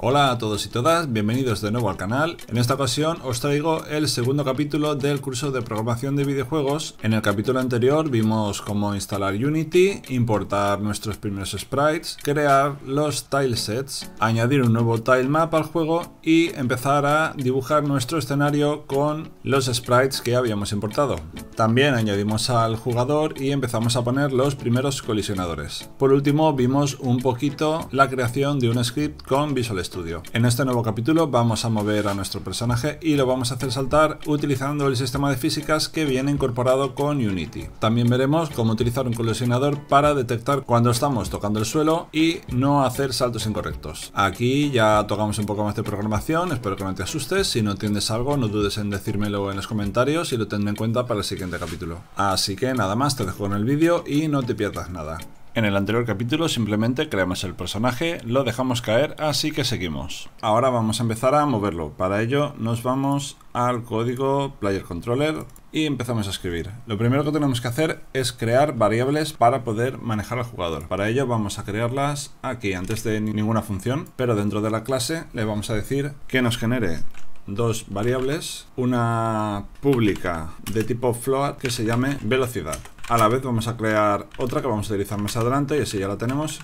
Hola a todos y todas, bienvenidos de nuevo al canal. En esta ocasión os traigo el segundo capítulo del curso de programación de videojuegos. En el capítulo anterior vimos cómo instalar Unity, importar nuestros primeros sprites, crear los tilesets, añadir un nuevo tilemap al juego y empezar a dibujar nuestro escenario con los sprites que habíamos importado. También añadimos al jugador y empezamos a poner los primeros colisionadores. Por último vimos un poquito la creación de un script con Visual estudio. En este nuevo capítulo vamos a mover a nuestro personaje y lo vamos a hacer saltar utilizando el sistema de físicas que viene incorporado con Unity. También veremos cómo utilizar un colisionador para detectar cuando estamos tocando el suelo y no hacer saltos incorrectos. Aquí ya tocamos un poco más de programación, espero que no te asustes, si no entiendes algo no dudes en decírmelo en los comentarios y lo tendré en cuenta para el siguiente capítulo. Así que nada más, te dejo con el vídeo y no te pierdas nada. En el anterior capítulo simplemente creamos el personaje, lo dejamos caer, así que seguimos. Ahora vamos a empezar a moverlo. Para ello nos vamos al código PlayerController y empezamos a escribir. Lo primero que tenemos que hacer es crear variables para poder manejar al jugador. Para ello vamos a crearlas aquí antes de ninguna función, pero dentro de la clase le vamos a decir que nos genere dos variables, una pública de tipo float que se llame velocidad a la vez vamos a crear otra que vamos a utilizar más adelante y así ya la tenemos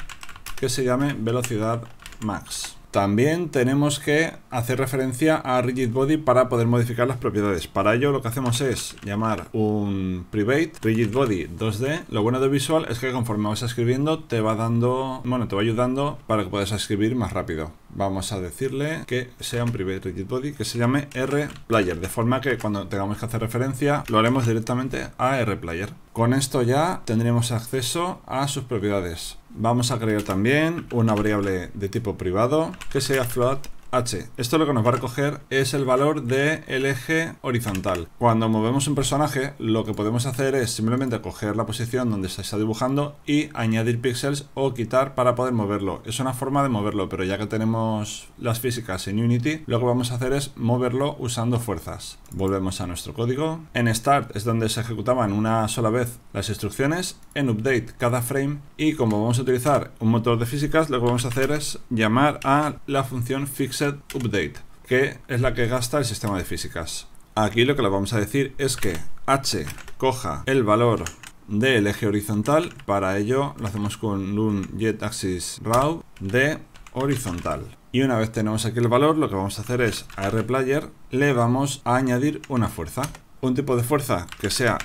que se llame velocidad max también tenemos que hacer referencia a rigidbody para poder modificar las propiedades. Para ello lo que hacemos es llamar un private rigidbody 2D. Lo bueno de Visual es que conforme vas escribiendo te va dando, bueno, te va ayudando para que puedas escribir más rápido. Vamos a decirle que sea un private rigidbody que se llame rplayer, de forma que cuando tengamos que hacer referencia lo haremos directamente a rplayer. Con esto ya tendremos acceso a sus propiedades. Vamos a crear también una variable de tipo privado que sea float H. Esto lo que nos va a recoger es el valor del eje horizontal. Cuando movemos un personaje, lo que podemos hacer es simplemente coger la posición donde se está dibujando y añadir píxeles o quitar para poder moverlo. Es una forma de moverlo, pero ya que tenemos las físicas en Unity, lo que vamos a hacer es moverlo usando fuerzas. Volvemos a nuestro código. En Start es donde se ejecutaban una sola vez las instrucciones. En Update cada frame. Y como vamos a utilizar un motor de físicas, lo que vamos a hacer es llamar a la función fixer Update, que es la que gasta el sistema de físicas. Aquí lo que le vamos a decir es que h coja el valor del eje horizontal, para ello lo hacemos con un jet axis raw de horizontal. Y una vez tenemos aquí el valor, lo que vamos a hacer es a player le vamos a añadir una fuerza. Un tipo de fuerza que sea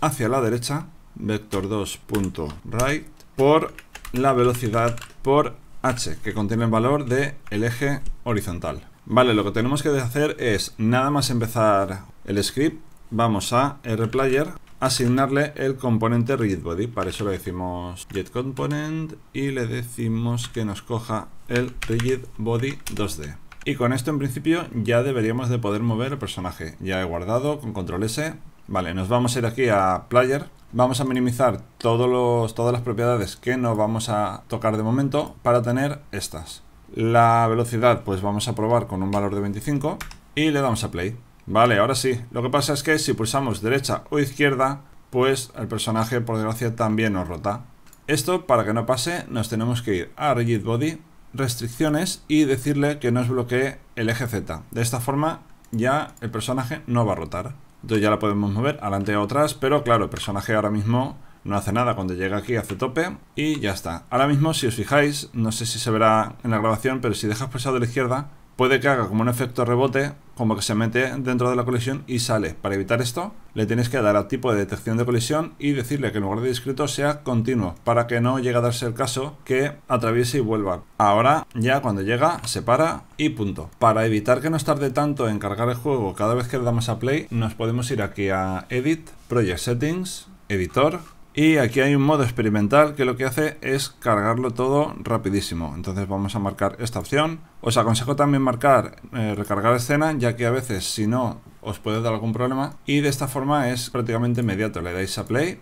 hacia la derecha, vector2.right, por la velocidad por H, que contiene el valor de el eje horizontal. Vale, lo que tenemos que hacer es, nada más empezar el script, vamos a RPlayer, asignarle el componente RigidBody. Para eso le decimos component y le decimos que nos coja el rigidBody 2D. Y con esto en principio ya deberíamos de poder mover el personaje. Ya he guardado con control S Vale, nos vamos a ir aquí a Player. Vamos a minimizar todos los, todas las propiedades que no vamos a tocar de momento para tener estas. La velocidad pues vamos a probar con un valor de 25 y le damos a Play. Vale, ahora sí. Lo que pasa es que si pulsamos derecha o izquierda, pues el personaje por desgracia también nos rota. Esto para que no pase nos tenemos que ir a Rigid Body, restricciones y decirle que nos bloquee el eje Z. De esta forma ya el personaje no va a rotar. Entonces ya la podemos mover adelante o atrás, pero claro, el personaje ahora mismo no hace nada. Cuando llega aquí hace tope y ya está. Ahora mismo, si os fijáis, no sé si se verá en la grabación, pero si dejas pulsado a la izquierda, puede que haga como un efecto rebote como que se mete dentro de la colisión y sale. Para evitar esto, le tienes que dar al tipo de detección de colisión y decirle que el lugar de discreto sea continuo, para que no llegue a darse el caso que atraviese y vuelva. Ahora, ya cuando llega, se para y punto. Para evitar que nos tarde tanto en cargar el juego cada vez que le damos a play, nos podemos ir aquí a Edit, Project Settings, Editor, y aquí hay un modo experimental que lo que hace es cargarlo todo rapidísimo. Entonces vamos a marcar esta opción. Os aconsejo también marcar eh, recargar escena, ya que a veces si no os puede dar algún problema. Y de esta forma es prácticamente inmediato. Le dais a play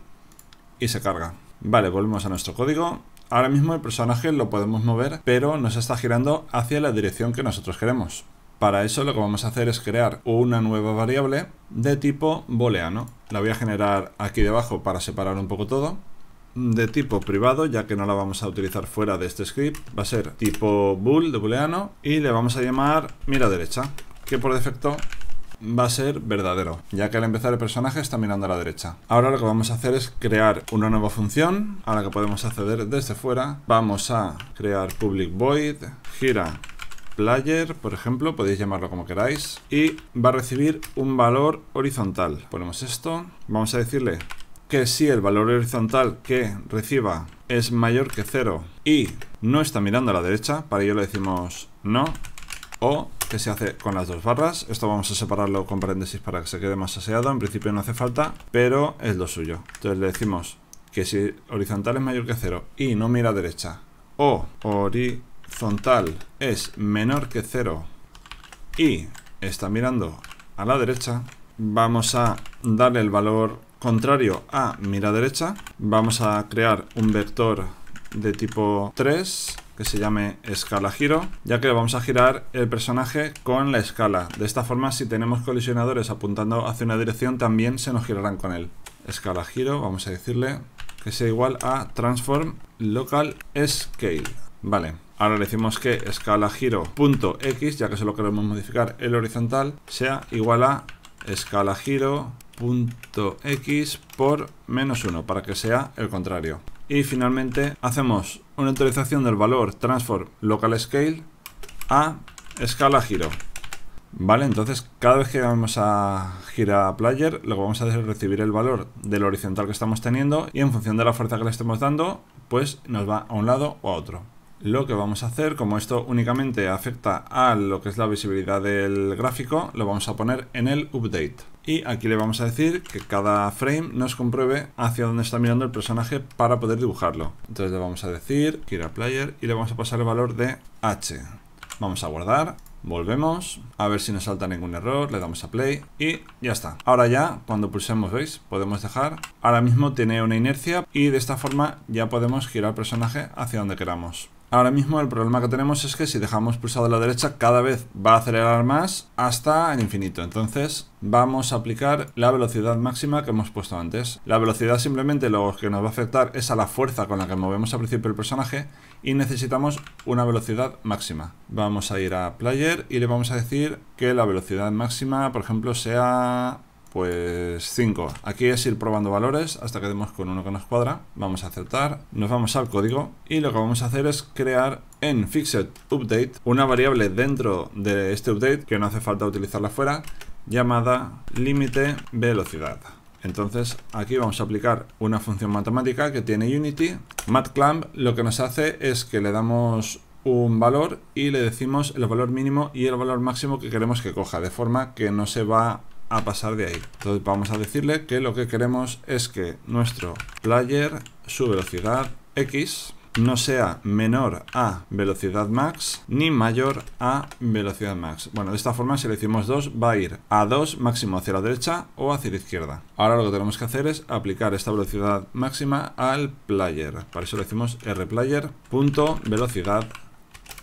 y se carga. Vale, volvemos a nuestro código. Ahora mismo el personaje lo podemos mover, pero nos está girando hacia la dirección que nosotros queremos. Para eso lo que vamos a hacer es crear una nueva variable de tipo booleano. La voy a generar aquí debajo para separar un poco todo. De tipo privado, ya que no la vamos a utilizar fuera de este script. Va a ser tipo bool de booleano y le vamos a llamar mira derecha, que por defecto va a ser verdadero, ya que al empezar el personaje está mirando a la derecha. Ahora lo que vamos a hacer es crear una nueva función a la que podemos acceder desde fuera. Vamos a crear public void, gira player, por ejemplo, podéis llamarlo como queráis, y va a recibir un valor horizontal. Ponemos esto, vamos a decirle que si el valor horizontal que reciba es mayor que 0 y no está mirando a la derecha, para ello le decimos no, o que se hace con las dos barras. Esto vamos a separarlo con paréntesis para que se quede más aseado. En principio no hace falta, pero es lo suyo. Entonces le decimos que si horizontal es mayor que 0 y no mira a derecha, o horizontal frontal es menor que 0 y está mirando a la derecha, vamos a darle el valor contrario a mira derecha. Vamos a crear un vector de tipo 3 que se llame escala giro, ya que vamos a girar el personaje con la escala. De esta forma, si tenemos colisionadores apuntando hacia una dirección, también se nos girarán con él. Escala giro, vamos a decirle que sea igual a transform local scale. Vale, Ahora le decimos que escala giro punto X, ya que solo queremos modificar el horizontal, sea igual a escala giro punto X por menos 1 para que sea el contrario. Y finalmente hacemos una actualización del valor transform local scale a escala giro. Vale, entonces cada vez que vamos a gira player, luego vamos a hacer recibir el valor del horizontal que estamos teniendo y en función de la fuerza que le estemos dando, pues nos va a un lado o a otro lo que vamos a hacer, como esto únicamente afecta a lo que es la visibilidad del gráfico, lo vamos a poner en el update. Y aquí le vamos a decir que cada frame nos compruebe hacia dónde está mirando el personaje para poder dibujarlo. Entonces le vamos a decir que ir player y le vamos a pasar el valor de h. Vamos a guardar Volvemos, a ver si nos salta ningún error, le damos a play y ya está. Ahora ya, cuando pulsemos, ¿veis? Podemos dejar. Ahora mismo tiene una inercia y de esta forma ya podemos girar el personaje hacia donde queramos. Ahora mismo el problema que tenemos es que si dejamos pulsado a la derecha cada vez va a acelerar más hasta el infinito. Entonces vamos a aplicar la velocidad máxima que hemos puesto antes. La velocidad simplemente lo que nos va a afectar es a la fuerza con la que movemos al principio el personaje y necesitamos una velocidad máxima. Vamos a ir a player y le vamos a decir que la velocidad máxima por ejemplo sea pues 5. Aquí es ir probando valores hasta que demos con uno que nos cuadra. Vamos a aceptar, nos vamos al código y lo que vamos a hacer es crear en FixedUpdate update una variable dentro de este update que no hace falta utilizarla fuera llamada límite velocidad. Entonces aquí vamos a aplicar una función matemática que tiene Unity. MatClamp lo que nos hace es que le damos un valor y le decimos el valor mínimo y el valor máximo que queremos que coja, de forma que no se va a pasar de ahí. Entonces vamos a decirle que lo que queremos es que nuestro player, su velocidad x, no sea menor a velocidad max ni mayor a velocidad max. Bueno, de esta forma si le decimos 2 va a ir a 2 máximo hacia la derecha o hacia la izquierda. Ahora lo que tenemos que hacer es aplicar esta velocidad máxima al player. Para eso le decimos rplayer.velocidad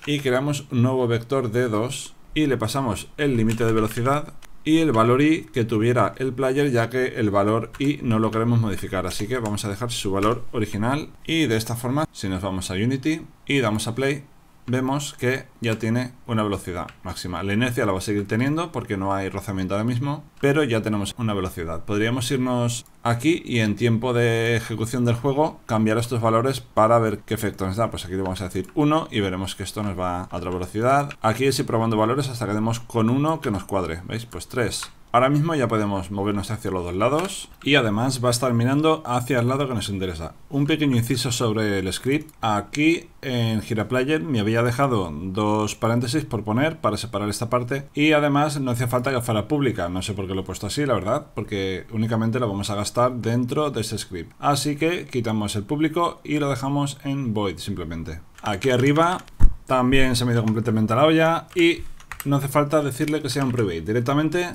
y creamos un nuevo vector de 2 y le pasamos el límite de velocidad y el valor i que tuviera el player ya que el valor i no lo queremos modificar así que vamos a dejar su valor original y de esta forma si nos vamos a Unity y damos a play vemos que ya tiene una velocidad máxima. La inercia la va a seguir teniendo porque no hay rozamiento ahora mismo, pero ya tenemos una velocidad. Podríamos irnos aquí y en tiempo de ejecución del juego cambiar estos valores para ver qué efecto nos da. Pues aquí le vamos a decir 1 y veremos que esto nos va a otra velocidad. Aquí es ir probando valores hasta que demos con 1 que nos cuadre. ¿Veis? Pues 3, Ahora mismo ya podemos movernos hacia los dos lados y además va a estar mirando hacia el lado que nos interesa. Un pequeño inciso sobre el script. Aquí en GiraPlayer me había dejado dos paréntesis por poner para separar esta parte y además no hacía falta que fuera pública. No sé por qué lo he puesto así, la verdad, porque únicamente lo vamos a gastar dentro de este script. Así que quitamos el público y lo dejamos en void simplemente. Aquí arriba también se me ha ido completamente a la olla y no hace falta decirle que sea un private. Directamente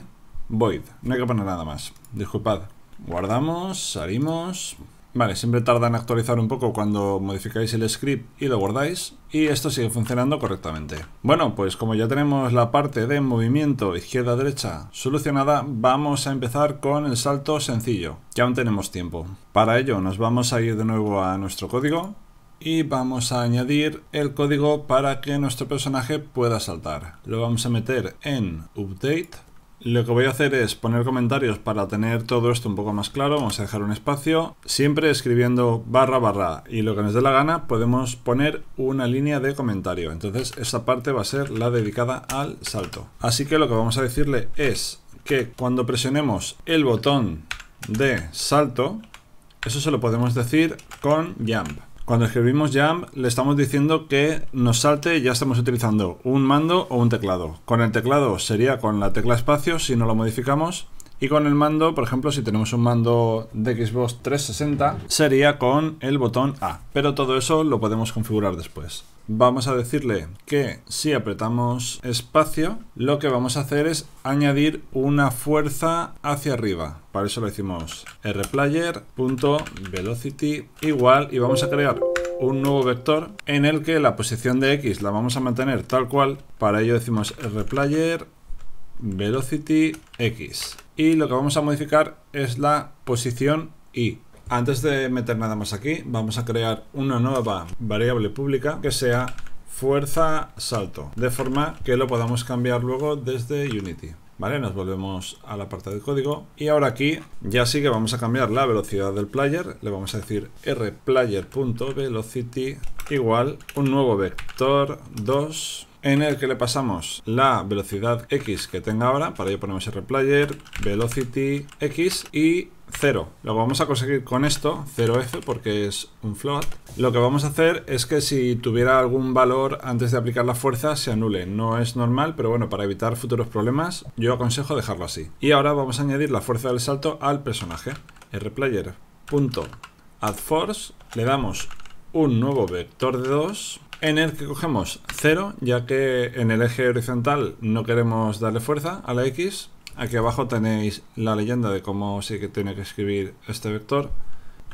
Void, no hay que poner nada más. Disculpad. Guardamos, salimos. Vale, siempre tarda en actualizar un poco cuando modificáis el script y lo guardáis. Y esto sigue funcionando correctamente. Bueno, pues como ya tenemos la parte de movimiento izquierda-derecha solucionada, vamos a empezar con el salto sencillo, que aún tenemos tiempo. Para ello nos vamos a ir de nuevo a nuestro código y vamos a añadir el código para que nuestro personaje pueda saltar. Lo vamos a meter en update lo que voy a hacer es poner comentarios para tener todo esto un poco más claro. Vamos a dejar un espacio. Siempre escribiendo barra barra y lo que nos dé la gana podemos poner una línea de comentario. Entonces esta parte va a ser la dedicada al salto. Así que lo que vamos a decirle es que cuando presionemos el botón de salto, eso se lo podemos decir con jump. Cuando escribimos jam le estamos diciendo que nos salte ya estamos utilizando un mando o un teclado. Con el teclado sería con la tecla espacio si no lo modificamos y con el mando, por ejemplo, si tenemos un mando de Xbox 360, sería con el botón A. Pero todo eso lo podemos configurar después. Vamos a decirle que si apretamos espacio, lo que vamos a hacer es añadir una fuerza hacia arriba. Para eso le decimos rplayer.velocity igual y vamos a crear un nuevo vector en el que la posición de X la vamos a mantener tal cual. Para ello decimos rplayer velocity X y lo que vamos a modificar es la posición y. Antes de meter nada más aquí, vamos a crear una nueva variable pública que sea fuerza salto, de forma que lo podamos cambiar luego desde Unity. Vale, nos volvemos a la parte del código y ahora aquí ya sí que vamos a cambiar la velocidad del player, le vamos a decir rplayer.velocity igual un nuevo vector 2 en el que le pasamos la velocidad X que tenga ahora, para ello ponemos RPlayer, velocity X y 0. Lo vamos a conseguir con esto, 0F, porque es un float. Lo que vamos a hacer es que si tuviera algún valor antes de aplicar la fuerza, se anule. No es normal, pero bueno, para evitar futuros problemas, yo aconsejo dejarlo así. Y ahora vamos a añadir la fuerza del salto al personaje. RPlayer.addForce, le damos un nuevo vector de 2 en el que cogemos 0, ya que en el eje horizontal no queremos darle fuerza a la X. Aquí abajo tenéis la leyenda de cómo sí que tiene que escribir este vector.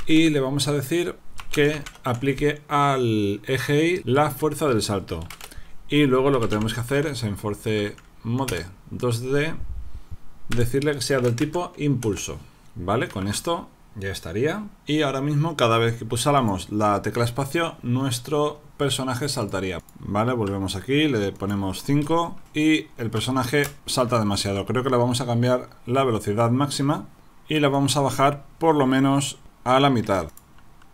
Y le vamos a decir que aplique al eje Y la fuerza del salto. Y luego lo que tenemos que hacer es en force mode 2D decirle que sea del tipo impulso. ¿Vale? Con esto ya estaría. Y ahora mismo cada vez que pulsáramos la tecla espacio, nuestro personaje saltaría. Vale, volvemos aquí, le ponemos 5 y el personaje salta demasiado. Creo que le vamos a cambiar la velocidad máxima y la vamos a bajar por lo menos a la mitad.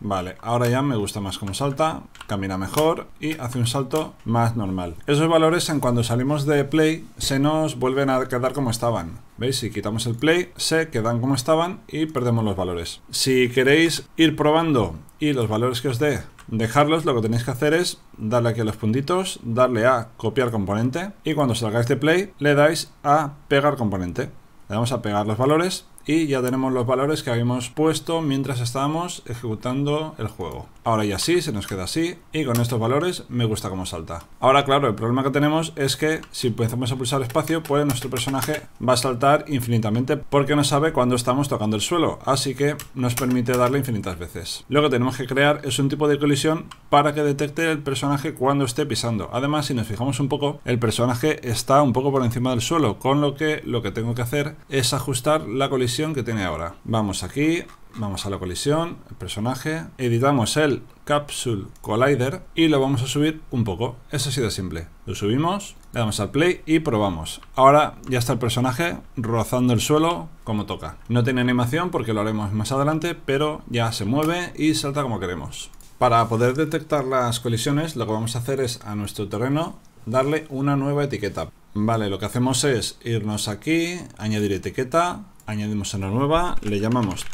Vale, ahora ya me gusta más cómo salta, camina mejor y hace un salto más normal. Esos valores en cuando salimos de play se nos vuelven a quedar como estaban. ¿Veis? Si quitamos el play se quedan como estaban y perdemos los valores. Si queréis ir probando y los valores que os dé dejarlos lo que tenéis que hacer es darle aquí a los puntitos, darle a copiar componente y cuando salgáis este play le dais a pegar componente. Le damos a pegar los valores y ya tenemos los valores que habíamos puesto mientras estábamos ejecutando el juego. Ahora ya sí, se nos queda así y con estos valores me gusta cómo salta. Ahora claro, el problema que tenemos es que si empezamos a pulsar espacio, pues nuestro personaje va a saltar infinitamente porque no sabe cuándo estamos tocando el suelo, así que nos permite darle infinitas veces. Lo que tenemos que crear es un tipo de colisión para que detecte el personaje cuando esté pisando. Además, si nos fijamos un poco, el personaje está un poco por encima del suelo, con lo que lo que tengo que hacer es ajustar la colisión que tiene ahora. Vamos aquí, vamos a la colisión, el personaje, editamos el Capsule Collider y lo vamos a subir un poco. Eso ha sido simple. Lo subimos, le damos al play y probamos. Ahora ya está el personaje rozando el suelo como toca. No tiene animación porque lo haremos más adelante, pero ya se mueve y salta como queremos. Para poder detectar las colisiones, lo que vamos a hacer es a nuestro terreno darle una nueva etiqueta. Vale, lo que hacemos es irnos aquí, añadir etiqueta, añadimos una nueva, le llamamos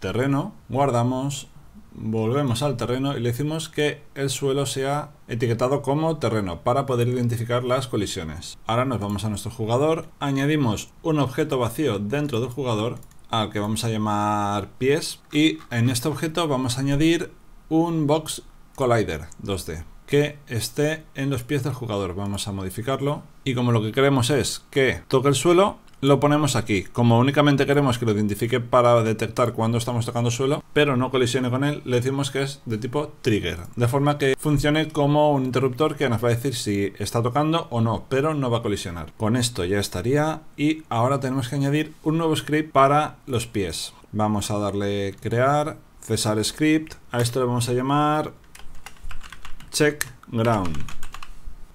terreno, guardamos, volvemos al terreno y le decimos que el suelo sea etiquetado como terreno para poder identificar las colisiones. Ahora nos vamos a nuestro jugador, añadimos un objeto vacío dentro del jugador al que vamos a llamar pies y en este objeto vamos a añadir un box collider 2D que esté en los pies del jugador. Vamos a modificarlo y como lo que queremos es que toque el suelo, lo ponemos aquí. Como únicamente queremos que lo identifique para detectar cuando estamos tocando suelo, pero no colisione con él, le decimos que es de tipo trigger. De forma que funcione como un interruptor que nos va a decir si está tocando o no, pero no va a colisionar. Con esto ya estaría y ahora tenemos que añadir un nuevo script para los pies. Vamos a darle crear, cesar script, a esto le vamos a llamar check ground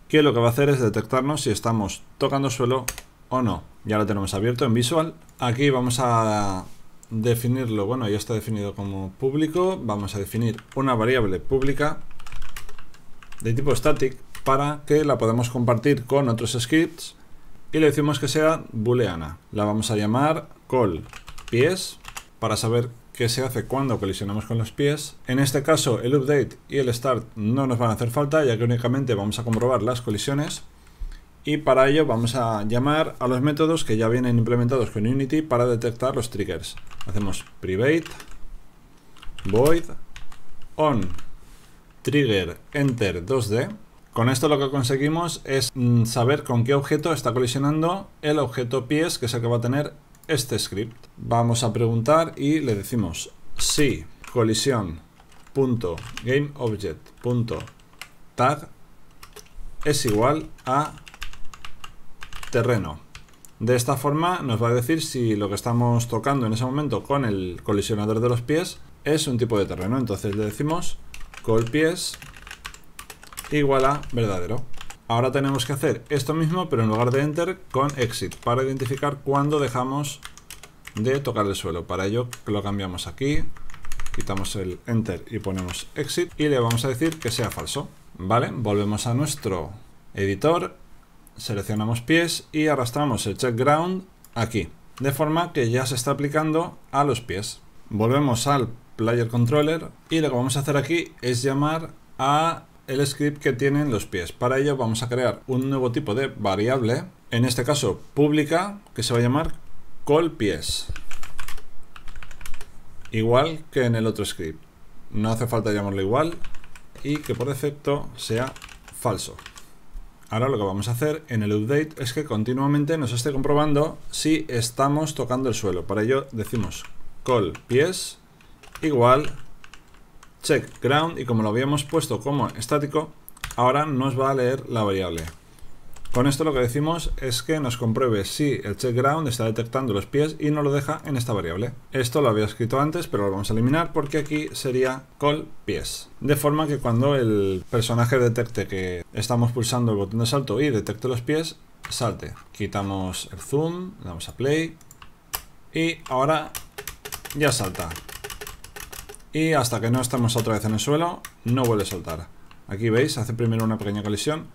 que lo que va a hacer es detectarnos si estamos tocando suelo o no ya lo tenemos abierto en Visual. Aquí vamos a definirlo, bueno, ya está definido como público. Vamos a definir una variable pública de tipo static para que la podamos compartir con otros scripts y le decimos que sea booleana. La vamos a llamar colPies para saber qué se hace cuando colisionamos con los pies. En este caso el update y el start no nos van a hacer falta ya que únicamente vamos a comprobar las colisiones y para ello vamos a llamar a los métodos que ya vienen implementados con Unity para detectar los triggers. Hacemos private void on trigger enter 2D. Con esto lo que conseguimos es mm, saber con qué objeto está colisionando el objeto pies, que es el que va a tener este script. Vamos a preguntar y le decimos si colisión es igual a terreno. De esta forma nos va a decir si lo que estamos tocando en ese momento con el colisionador de los pies es un tipo de terreno. Entonces le decimos col pies igual a verdadero. Ahora tenemos que hacer esto mismo, pero en lugar de enter, con exit, para identificar cuando dejamos de tocar el suelo. Para ello lo cambiamos aquí, quitamos el enter y ponemos exit y le vamos a decir que sea falso. Vale, volvemos a nuestro editor seleccionamos pies y arrastramos el check ground aquí, de forma que ya se está aplicando a los pies. Volvemos al player controller y lo que vamos a hacer aquí es llamar a el script que tienen los pies. Para ello vamos a crear un nuevo tipo de variable, en este caso pública, que se va a llamar call pies. Igual que en el otro script. No hace falta llamarlo igual y que por defecto sea falso. Ahora lo que vamos a hacer en el update es que continuamente nos esté comprobando si estamos tocando el suelo. Para ello decimos call pies igual check ground y como lo habíamos puesto como estático, ahora nos va a leer la variable. Con esto lo que decimos es que nos compruebe si el check ground está detectando los pies y no lo deja en esta variable. Esto lo había escrito antes, pero lo vamos a eliminar porque aquí sería call pies. De forma que cuando el personaje detecte que estamos pulsando el botón de salto y detecte los pies, salte. Quitamos el zoom, damos a play y ahora ya salta. Y hasta que no estamos otra vez en el suelo, no vuelve a saltar. Aquí veis, hace primero una pequeña colisión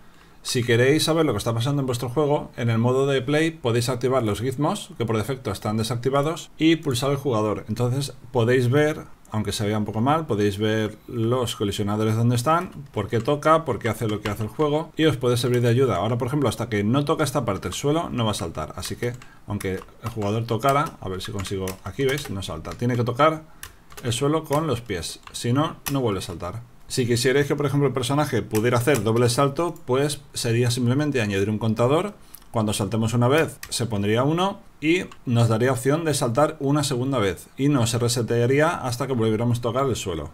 si queréis saber lo que está pasando en vuestro juego, en el modo de play podéis activar los gizmos, que por defecto están desactivados, y pulsar el jugador. Entonces podéis ver, aunque se vea un poco mal, podéis ver los colisionadores donde están, por qué toca, por qué hace lo que hace el juego, y os puede servir de ayuda. Ahora, por ejemplo, hasta que no toca esta parte del suelo, no va a saltar. Así que, aunque el jugador tocara, a ver si consigo, aquí veis, no salta. Tiene que tocar el suelo con los pies, si no, no vuelve a saltar. Si quisierais que, por ejemplo, el personaje pudiera hacer doble salto, pues sería simplemente añadir un contador. Cuando saltemos una vez, se pondría uno y nos daría opción de saltar una segunda vez y no se resetearía hasta que volviéramos a tocar el suelo.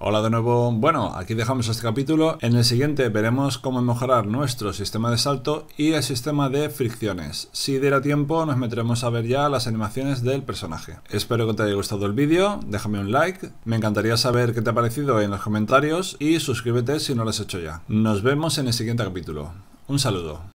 Hola de nuevo, bueno, aquí dejamos este capítulo. En el siguiente veremos cómo mejorar nuestro sistema de salto y el sistema de fricciones. Si diera tiempo nos meteremos a ver ya las animaciones del personaje. Espero que te haya gustado el vídeo, déjame un like, me encantaría saber qué te ha parecido en los comentarios y suscríbete si no lo has hecho ya. Nos vemos en el siguiente capítulo. Un saludo.